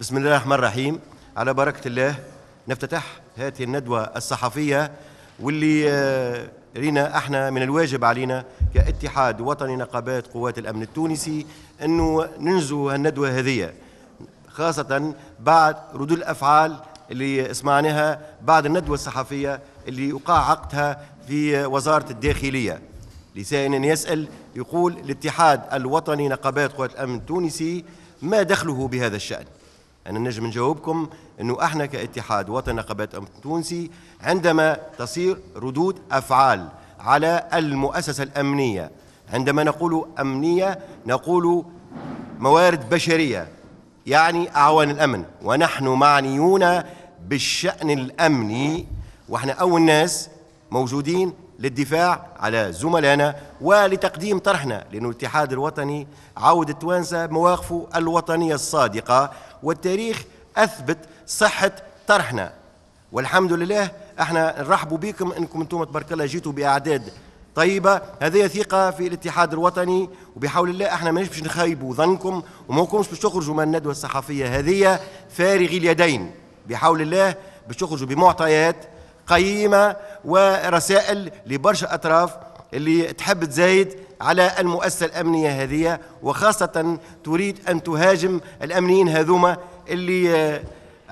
بسم الله الرحمن الرحيم على بركة الله نفتتح هذه الندوة الصحفية واللي آه، رينا احنا من الواجب علينا كاتحاد وطني نقابات قوات الامن التونسي انه ننزو هالندوة هذية خاصة بعد ردود الافعال اللي سمعناها بعد الندوة الصحفية اللي وقع عقدها في وزارة الداخلية لسائل يسأل يقول الاتحاد الوطني نقابات قوات الأمن التونسي ما دخله بهذا الشأن أنا نجم نجاوبكم أنه إحنا كاتحاد وطني نقابات تونسي عندما تصير ردود أفعال على المؤسسة الأمنية عندما نقول أمنية نقول موارد بشرية يعني أعوان الأمن ونحن معنيون بالشأن الأمني وإحنا أول ناس موجودين للدفاع على زملائنا ولتقديم طرحنا لأن الاتحاد الوطني عود التوانسة مواقفه الوطنية الصادقة والتاريخ اثبت صحه طرحنا والحمد لله احنا نرحبوا بكم انكم انتم تبارك الله جيتوا باعداد طيبه هذه ثقه في الاتحاد الوطني وبحول الله احنا ما باش نخيبوا ظنكم وما نكونش باش تخرجوا من الندوه الصحفيه هذه فارغي اليدين بحول الله باش تخرجوا بمعطيات قيمه ورسائل لبرشا اطراف اللي تحب تزايد على المؤسسة الأمنية هذه وخاصة تريد أن تهاجم الأمنيين هذوما اللي آه،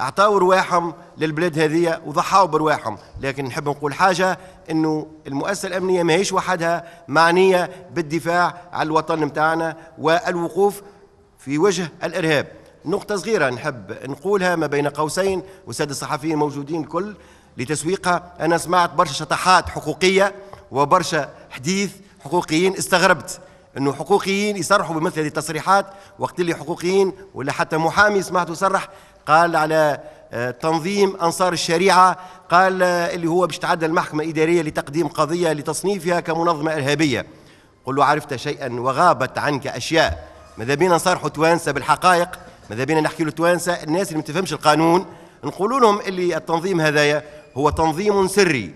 أعطاوا رواحهم للبلاد هذه وضحاوا برواحهم لكن نحب نقول حاجة أنه المؤسسة الأمنية ماهيش وحدها معنية بالدفاع على الوطن متاعنا والوقوف في وجه الإرهاب نقطة صغيرة نحب نقولها ما بين قوسين والسادة الصحفيين موجودين الكل لتسويقها أنا سمعت برشا شطحات حقوقية وبرشا حديث حقوقيين استغربت انه حقوقيين يصرحوا بمثل هذه التصريحات وقت اللي حقوقيين ولا حتى محامي سمعته صرح قال على آه، تنظيم انصار الشريعه قال آه، اللي هو باش تعدى المحكمه الاداريه لتقديم قضيه لتصنيفها كمنظمه ارهابيه قل له عرفت شيئا وغابت عنك اشياء ماذا بينا نصارحوا توانسه بالحقائق ماذا بينا نحكي له توانسه الناس اللي ما تفهمش القانون نقول لهم اللي التنظيم هذايا هو تنظيم سري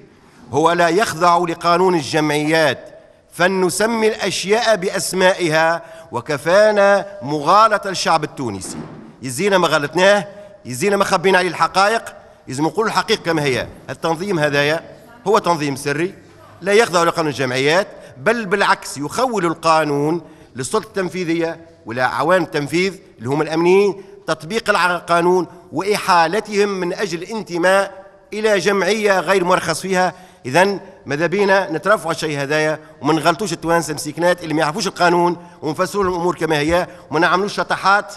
هو لا يخضع لقانون الجمعيات فلنسمي الأشياء بأسمائها وكفانا مغالطة الشعب التونسي يزينا ما غلطناه يزينا ما خبينا عليه الحقائق لازم نقول الحقيقة كما هي التنظيم هذايا هو تنظيم سري لا يخضع لقانون الجمعيات بل بالعكس يخول القانون للسلطة التنفيذية ولا عوان التنفيذ اللي هم الأمنيين تطبيق القانون وإحالتهم من أجل الانتماء إلى جمعية غير مرخص فيها اذا ماذا بينا نترفعوا على الشيء هذايا وما نغلطوش التوانسه مسكنات اللي ما يعرفوش القانون ونفسروا الامور كما هي وما نعملوش شطحات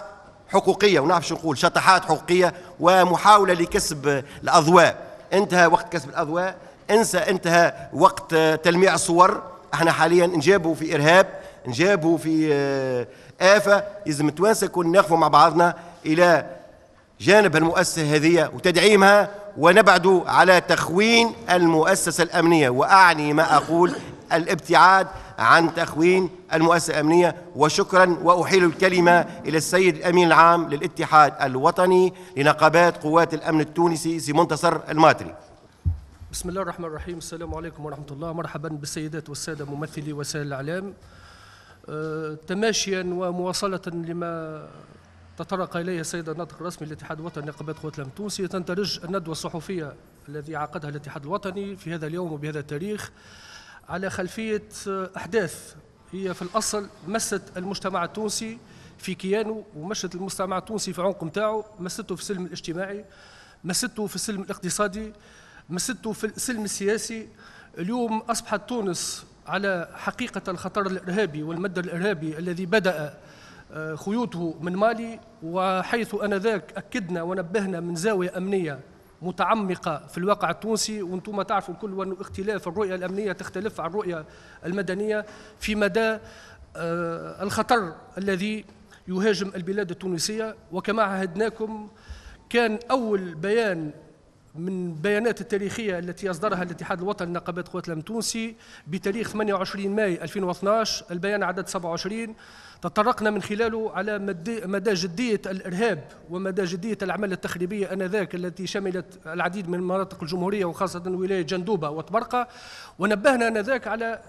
حقوقيه ونعرف شو نقول شطحات حقوقيه ومحاوله لكسب الاضواء انتهى وقت كسب الاضواء انسى انتهى وقت تلميع الصور احنا حاليا نجابوا في ارهاب نجابوا في آه، افه لازم التوانسه كون نقفوا مع بعضنا الى جانب المؤسسه هذه وتدعيمها ونبعد على تخوين المؤسسة الأمنية وأعني ما أقول الابتعاد عن تخوين المؤسسة الأمنية وشكرا وأحيل الكلمة إلى السيد الأمين العام للاتحاد الوطني لنقابات قوات الأمن التونسي سي منتصر الماتري بسم الله الرحمن الرحيم السلام عليكم ورحمة الله مرحبا بالسيدات والسادة ممثلي وسائل الإعلام أه، تماشيا ومواصلة لما تطرق اليها السيد الناطق الرسمي للاتحاد الوطني لنقابات قوات الأمن التونسي تندرج الندوة الصحفية الذي عقدها الاتحاد الوطني في هذا اليوم وبهذا التاريخ على خلفية أحداث هي في الأصل مست المجتمع التونسي في كيانه ومشت المجتمع التونسي في عنق نتاعو مسته في السلم الاجتماعي مسته في السلم الاقتصادي مسته في السلم السياسي اليوم أصبحت تونس على حقيقة الخطر الإرهابي والمد الإرهابي الذي بدأ آه، خيوطه من مالي وحيث انذاك اكدنا ونبهنا من زاويه امنيه متعمقة في الواقع التونسي وانتم تعرفوا الكل وأن اختلاف الرؤية الأمنية تختلف عن الرؤية المدنية في مدى آه، الخطر الذي يهاجم البلاد التونسية وكما عهدناكم كان أول بيان من بيانات التاريخية التي أصدرها الاتحاد الوطني لنقابات قوات الأمن التونسي بتاريخ 28 ماي 2012 البيان عدد 27 تطرقنا من خلاله على مدى جدية الإرهاب ومدى جدية الأعمال التخريبية آنذاك التي شملت العديد من مناطق الجمهورية وخاصة ولاية جندوبة وطبرقة ونبهنا آنذاك على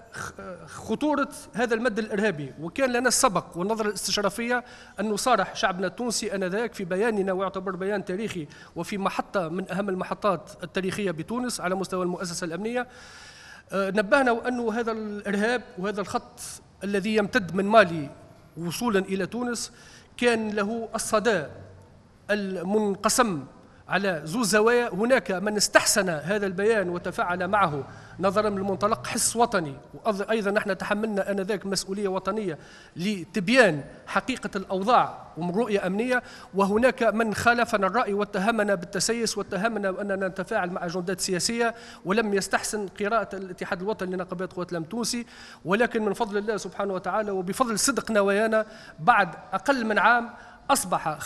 خطورة هذا المد الإرهابي وكان لنا السبق والنظرة الاستشرافية أن نصارح شعبنا التونسي آنذاك في بياننا ويعتبر بيان تاريخي وفي محطة من أهم المحطات التاريخية بتونس على مستوى المؤسسة الأمنية آه، نبهنا وأنه هذا الإرهاب وهذا الخط الذي يمتد من مالي وصولا إلى تونس كان له الصدى المنقسم على زوز زوايا هناك من استحسن هذا البيان وتفاعل معه نظرا من منطلق حس وطني وايضا نحن تحملنا انذاك مسؤوليه وطنيه لتبيان حقيقه الاوضاع ورؤيه امنيه وهناك من خالفنا الراي واتهمنا بالتسيس واتهمنا باننا نتفاعل مع اجندات سياسيه ولم يستحسن قراءه الاتحاد الوطني لنقابات قوات الامن التونسي ولكن من فضل الله سبحانه وتعالى وبفضل صدق نوايانا بعد اقل من عام اصبح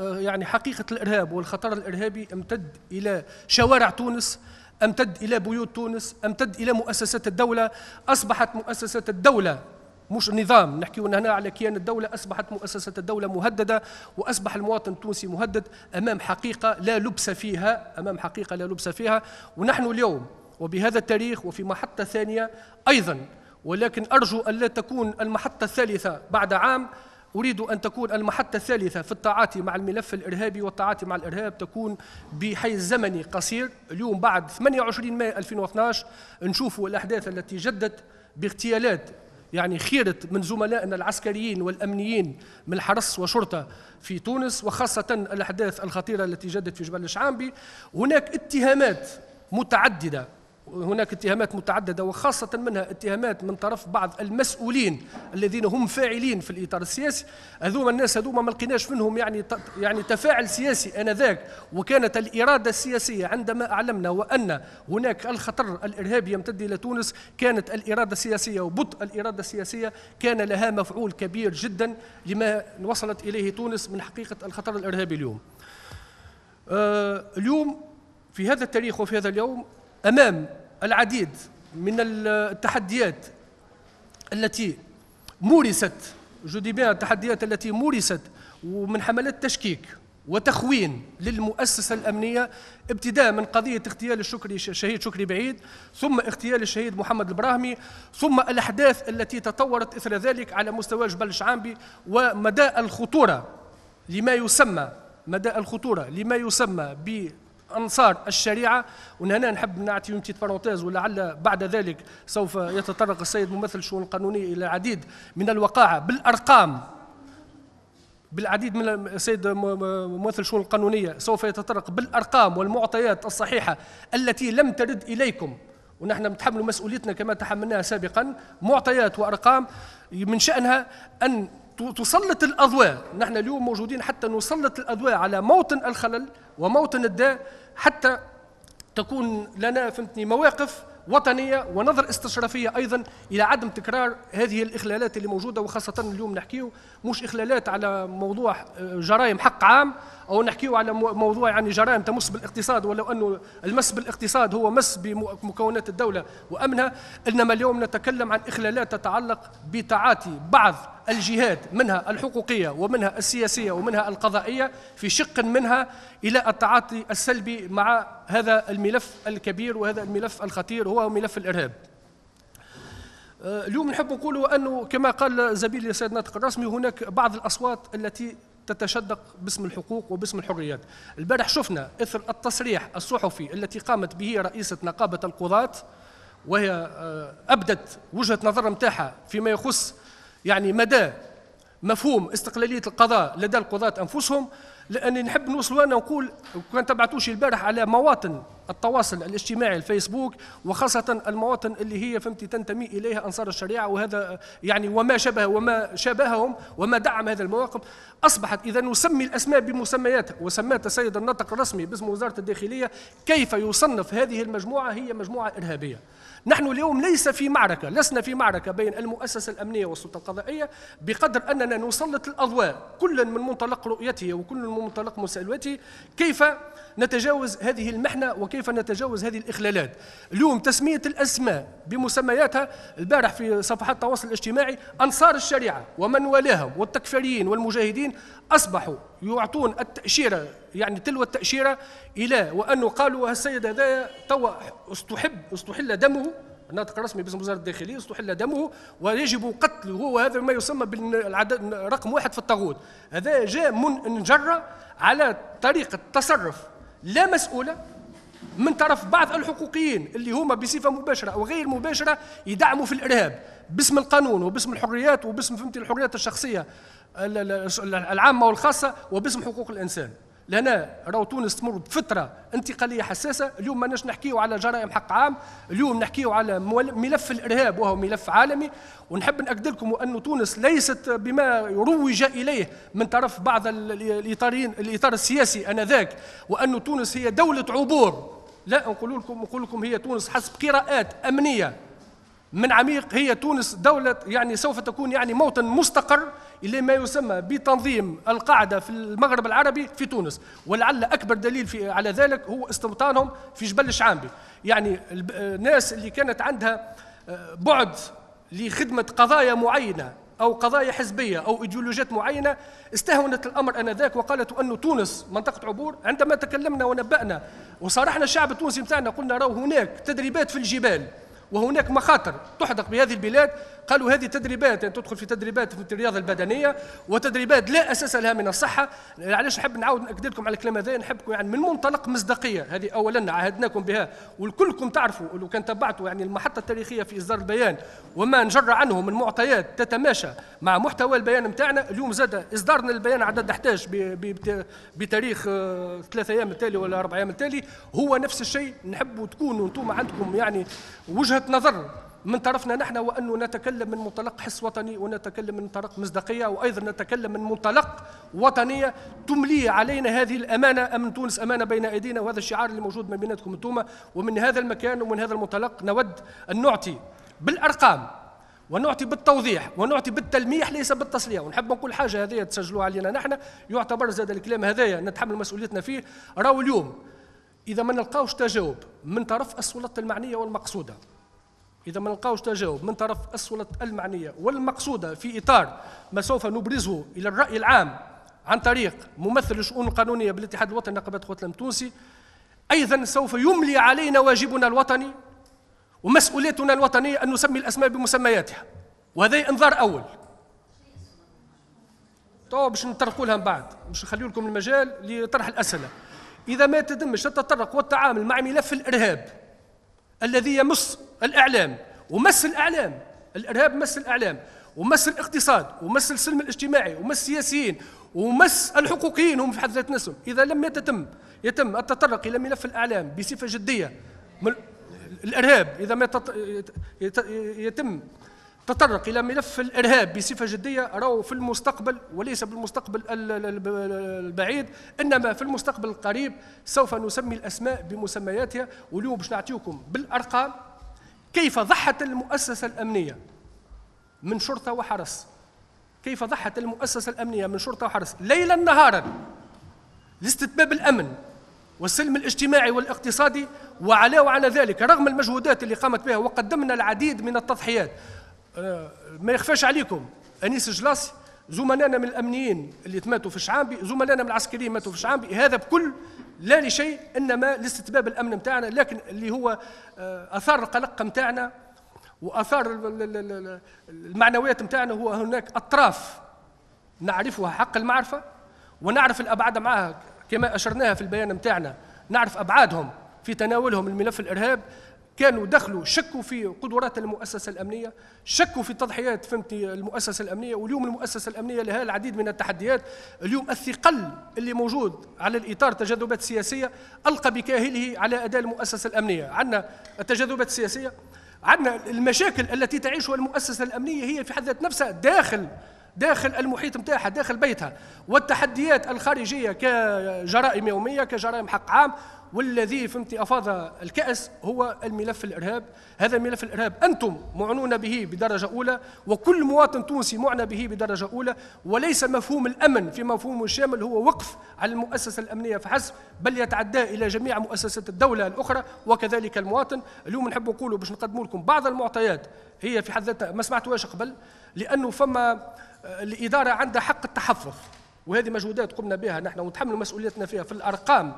يعني حقيقه الارهاب والخطر الارهابي امتد الى شوارع تونس امتد الى بيوت تونس امتد الى مؤسسات الدوله اصبحت مؤسسات الدوله مش نظام نحكي هنا على كيان الدولة أصبحت مؤسسات الدولة مهددة وأصبح المواطن التونسي مهدد أمام حقيقة لا لبس فيها أمام حقيقة لا لبس فيها ونحن اليوم وبهذا التاريخ وفي محطة ثانية أيضا ولكن أرجو أن لا تكون المحطة الثالثة بعد عام أريد أن تكون المحطة الثالثة في التعاطي مع الملف الإرهابي والتعاطي مع الإرهاب تكون بحيز زمني قصير اليوم بعد 28 مايو 2012 نشوفوا الأحداث التي جدت باغتيالات يعني خيرة من زملائنا العسكريين والأمنيين من الحرس وشرطة في تونس وخاصة الأحداث الخطيرة التي جدت في جبل الشعامبي هناك اتهامات متعددة هناك اتهامات متعدده وخاصه منها اتهامات من طرف بعض المسؤولين الذين هم فاعلين في الاطار السياسي هذوما الناس هذوما ما لقيناش منهم يعني يعني تفاعل سياسي انذاك وكانت الاراده السياسيه عندما اعلمنا وان هناك الخطر الارهابي يمتد الى تونس كانت الاراده السياسيه وبطء الاراده السياسيه كان لها مفعول كبير جدا لما وصلت اليه تونس من حقيقه الخطر الارهابي اليوم. آه، اليوم في هذا التاريخ وفي هذا اليوم امام العديد من التحديات التي مورست جودي بيان التحديات التي مورست ومن حملات تشكيك وتخوين للمؤسسة الأمنية ابتداء من قضية اغتيال الشكري الشهيد شكري بعيد ثم اغتيال الشهيد محمد البراهمي ثم الأحداث التي تطورت إثر ذلك على مستوى جبل شعامبي ومدى الخطورة لما يسمى مدى الخطورة لما يسمى انصار الشريعه وهنا نحب نعطي اون بتيت بارونتيز ولعل بعد ذلك سوف يتطرق السيد ممثل الشؤون القانونيه الى العديد من الوقائع بالارقام بالعديد من السيد ممثل الشؤون القانونيه سوف يتطرق بالارقام والمعطيات الصحيحه التي لم ترد اليكم ونحن نتحمل مسؤوليتنا كما تحملناها سابقا معطيات وارقام من شانها ان تسلط الأضواء نحن اليوم موجودين حتى نسلط الأضواء على موطن الخلل وموطن الداء حتى تكون لنا فهمتني مواقف وطنية ونظر استشرافية أيضا إلى عدم تكرار هذه الإخلالات اللي موجودة وخاصة اليوم نحكيه مش إخلالات على موضوع آه، جرائم حق عام أو نحكيه على موضوع يعني جرائم تمس بالاقتصاد ولو أنه المس بالاقتصاد هو مس بمكونات الدولة وأمنها إنما اليوم نتكلم عن إخلالات تتعلق بتعاطي بعض الجهاد منها الحقوقية ومنها السياسية ومنها القضائية في شق منها إلى التعاطي السلبي مع هذا الملف الكبير وهذا الملف الخطير هو ملف الإرهاب آه، اليوم نحب نقول أنه كما قال زميلي السيد ناطق الرسمي هناك بعض الأصوات التي تتشدق باسم الحقوق وباسم الحريات البارح شفنا إثر التصريح الصحفي التي قامت به رئيسة نقابة القضاة وهي آه، أبدت وجهة نظر متاحة فيما يخص يعني مدى مفهوم استقلاليه القضاء لدى القضاه انفسهم لاني نحب نوصل انا ونقول كان تبعتوش البارح على مواطن التواصل الاجتماعي الفيسبوك وخاصة المواطن اللي هي فهمتي تنتمي إليها أنصار الشريعة وهذا يعني وما شبه وما شابههم وما دعم هذا المواقف أصبحت إذا نسمي الأسماء بمسمياتها وسمات السيد الناطق الرسمي باسم وزارة الداخلية كيف يصنف هذه المجموعة هي مجموعة إرهابية نحن اليوم ليس في معركة لسنا في معركة بين المؤسسة الأمنية والسلطة القضائية بقدر أننا نسلط الأضواء كل من منطلق رؤيته وكل من منطلق مسألوته كيف نتجاوز هذه المحنة وكيف كيف نتجاوز هذه الإخلالات اليوم تسمية الأسماء بمسمياتها البارح في صفحات التواصل الاجتماعي أنصار الشريعة ومن والاهم والتكفيريين والمجاهدين أصبحوا يعطون التأشيرة يعني تلو التأشيرة إلى وأنه قالوا أه، السيد هذا توا استحب استحل دمه الناطق الرسمي باسم وزاره الداخليه استحل دمه ويجب قتله هو هذا ما يسمى بالعدد رقم واحد في الطاغوت هذا جاء منجرة على طريقه تصرف لا مسؤوله من طرف بعض الحقوقيين اللي هما بصفه مباشره او غير مباشره يدعموا في الارهاب باسم القانون وباسم الحريات وباسم فهمتي الحريات الشخصيه العامه والخاصه وباسم حقوق الانسان لهنا راهو تونس تمر بفتره انتقاليه حساسه اليوم ماناش نحكيو على جرائم حق عام اليوم نحكيو على ملف الارهاب وهو ملف عالمي ونحب ناكد لكم ان تونس ليست بما روج اليه من طرف بعض الاطارين الاطار السياسي انذاك وان تونس هي دوله عبور لا نقول لكم نقول لكم هي تونس حسب قراءات أمنية من عميق هي تونس دولة يعني سوف تكون يعني موطن مستقر إلى ما يسمى بتنظيم القاعدة في المغرب العربي في تونس ولعل أكبر دليل في على ذلك هو استوطانهم في جبل الشعامبي يعني الناس آه، اللي كانت عندها آه، بعد لخدمة قضايا معينة أو قضايا حزبية أو إيديولوجيات معينة استهونت الأمر أنذاك وقالت أن تونس منطقة عبور عندما تكلمنا ونبأنا وصارحنا الشعب التونسي بتاعنا قلنا راه هناك تدريبات في الجبال وهناك مخاطر تحدق بهذه البلاد قالوا هذه تدريبات يعني تدخل في تدريبات في الرياضه البدنيه وتدريبات لا اساس لها من الصحه علاش نحب نعاود ناكد لكم على الكلام هذا نحبكم يعني من منطلق مصداقيه هذه اولا عهدناكم بها والكلكم تعرفوا لو كان تبعتوا يعني المحطه التاريخيه في اصدار البيان وما نجر عنه من معطيات تتماشى مع محتوى البيان نتاعنا اليوم زاد اصدارنا البيان عدد 11 بتاريخ آه، ثلاثة ايام التالي ولا اربع ايام التالي هو نفس الشيء نحبوا تكونوا انتم عندكم يعني وجهه وجهة نظر من طرفنا نحن وأنه نتكلم من منطلق حس وطني ونتكلم من منطلق مصداقية وأيضا نتكلم من منطلق وطنية تملي علينا هذه الأمانة أمن تونس أمانة بين أيدينا وهذا الشعار اللي موجود ما بيناتكم أنتم ومن هذا المكان ومن هذا المنطلق نود أن نعطي بالأرقام ونعطي بالتوضيح ونعطي بالتلميح ليس بالتصليح ونحب نقول حاجه هذه تسجلوها علينا نحن يعتبر زاد الكلام هذايا نتحمل مسؤوليتنا فيه راهو اليوم اذا ما نلقاوش تجاوب من طرف السلطه المعنيه والمقصوده إذا ما نلقاوش تجاوب من طرف السلطة المعنية والمقصودة في إطار ما سوف نبرزه إلى الرأي العام عن طريق ممثل الشؤون القانونية بالاتحاد الوطني لنقابات قوات التونسي أيضا سوف يملي علينا واجبنا الوطني ومسؤوليتنا الوطنية أن نسمي الأسماء بمسمياتها وهذا إنذار أول تو باش نطرقوا لها من بعد باش نخليو لكم المجال لطرح الأسئلة إذا ما تتمش التطرق والتعامل مع ملف الإرهاب الذي يمس الأعلام ومس الأعلام الإرهاب مس الأعلام ومس الاقتصاد ومس السلم الاجتماعي ومس السياسيين ومس الحقوقيين هم في حد ذات نفسهم إذا لم يتم يتم التطرق إلى ملف الأعلام بصفة جدية الإرهاب إذا ما يتم تطرق إلى ملف الإرهاب بصفة جدية راهو في المستقبل وليس بالمستقبل البعيد إنما في المستقبل القريب سوف نسمي الأسماء بمسمياتها واليوم باش نعطيكم بالأرقام كيف ضحت المؤسسة الأمنية من شرطة وحرس كيف ضحت المؤسسة الأمنية من شرطة وحرس ليلا نهارا لاستتباب الأمن والسلم الاجتماعي والاقتصادي وعلاوة على ذلك رغم المجهودات اللي قامت بها وقدمنا العديد من التضحيات ما يخفاش عليكم انيس جلاس زملائنا من الامنيين اللي تماتوا في شعامبي زملائنا من العسكريين ماتوا في شعامبي هذا بكل لا لشيء انما لاستتباب الامن نتاعنا لكن اللي هو آه، اثار القلق نتاعنا واثار المعنويات نتاعنا هو هناك اطراف نعرفها حق المعرفه ونعرف الابعاد معها كما اشرناها في البيان نتاعنا نعرف ابعادهم في تناولهم الملف الارهاب كانوا دخلوا شكوا في قدرات المؤسسه الامنيه شكوا في تضحيات فهمتي المؤسسه الامنيه واليوم المؤسسه الامنيه لها العديد من التحديات اليوم الثقل اللي موجود على الاطار تجاذبات سياسيه القى بكاهله على اداء المؤسسه الامنيه عندنا التجاذبات السياسيه عندنا المشاكل التي تعيشها المؤسسه الامنيه هي في حد ذات نفسها داخل داخل المحيط نتاعها داخل بيتها والتحديات الخارجيه كجرائم يوميه كجرائم حق عام والذي فهمت افاض الكاس هو الملف الارهاب هذا ملف الارهاب انتم معنون به بدرجه اولى وكل مواطن تونسي معنى به بدرجه اولى وليس مفهوم الامن في مفهومه الشامل هو وقف على المؤسسه الامنيه فحسب بل يتعدى الى جميع مؤسسات الدوله الاخرى وكذلك المواطن اليوم نحب نقولوا باش نقدموا لكم بعض المعطيات هي في حد ذاتها ما سمعتوهاش قبل لانه فما الإدارة عندها حق التحفظ وهذه مجهودات قمنا بها نحن ونتحملوا مسؤوليتنا فيها في الأرقام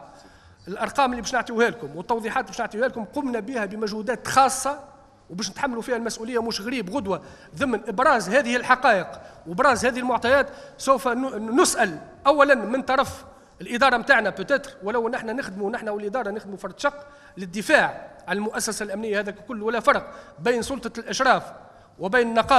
الأرقام اللي باش نعطيوها لكم والتوضيحات باش نعطيوها لكم قمنا بها بمجهودات خاصة وباش نتحملوا فيها المسؤولية مش غريب غدوة ضمن إبراز هذه الحقائق وإبراز هذه المعطيات سوف نسأل أولا من طرف الإدارة متاعنا بوتيتر ولو نحن نخدموا نحن والإدارة نخدموا فرد شق للدفاع عن المؤسسة الأمنية هذا كل ولا فرق بين سلطة الإشراف وبين النقابة